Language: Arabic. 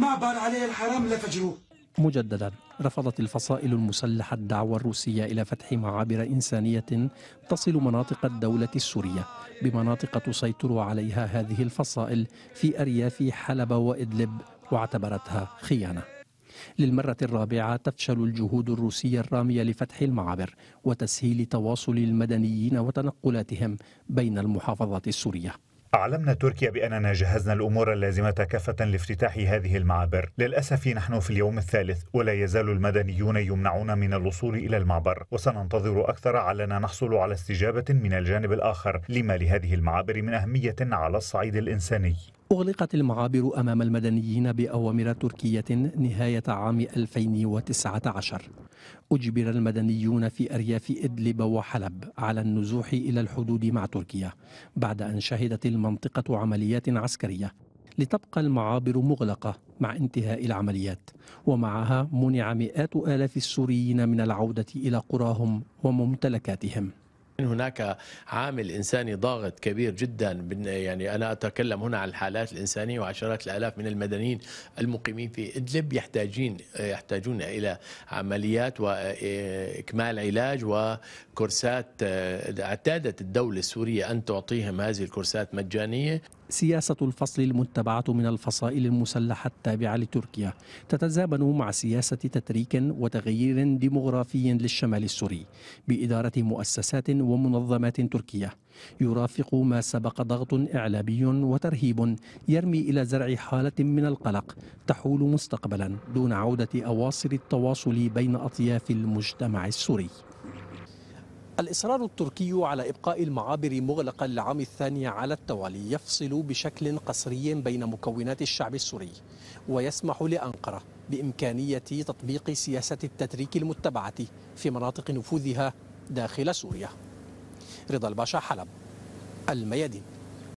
ما عليه الحرام لفجروه مجددا رفضت الفصائل المسلحة الدعوة الروسية إلى فتح معابر إنسانية تصل مناطق الدولة السورية بمناطق تسيطر عليها هذه الفصائل في أرياف حلب وإدلب واعتبرتها خيانة للمرة الرابعة تفشل الجهود الروسية الرامية لفتح المعابر وتسهيل تواصل المدنيين وتنقلاتهم بين المحافظات السورية أعلمنا تركيا بأننا جهزنا الأمور اللازمة كافة لافتتاح هذه المعابر للأسف نحن في اليوم الثالث ولا يزال المدنيون يمنعون من الوصول إلى المعبر وسننتظر أكثر علنا نحصل على استجابة من الجانب الآخر لما لهذه المعابر من أهمية على الصعيد الإنساني أغلقت المعابر أمام المدنيين بأوامر تركية نهاية عام 2019 أجبر المدنيون في أرياف إدلب وحلب على النزوح إلى الحدود مع تركيا بعد أن شهدت المنطقة عمليات عسكرية لتبقى المعابر مغلقة مع انتهاء العمليات ومعها منع مئات آلاف السوريين من العودة إلى قراهم وممتلكاتهم هناك عامل انساني ضاغط كبير جدا يعني انا اتكلم هنا عن الحالات الانسانيه وعشرات الالاف من المدنيين المقيمين في ادلب يحتاجين يحتاجون الى عمليات واكمال علاج وكورسات اعتادت آه، الدوله السوريه ان تعطيهم هذه الكورسات مجانيه سياسة الفصل المتبعة من الفصائل المسلحة التابعة لتركيا تتزامن مع سياسة تتريك وتغيير ديمغرافي للشمال السوري بإدارة مؤسسات ومنظمات تركية يرافق ما سبق ضغط إعلامي وترهيب يرمي إلى زرع حالة من القلق تحول مستقبلا دون عودة أواصر التواصل بين أطياف المجتمع السوري الإصرار التركي على إبقاء المعابر مغلقة للعام الثاني على التوالي يفصل بشكل قسري بين مكونات الشعب السوري ويسمح لأنقرة بإمكانية تطبيق سياسة التتريك المتبعة في مناطق نفوذها داخل سوريا رضا الباشا حلب الميادين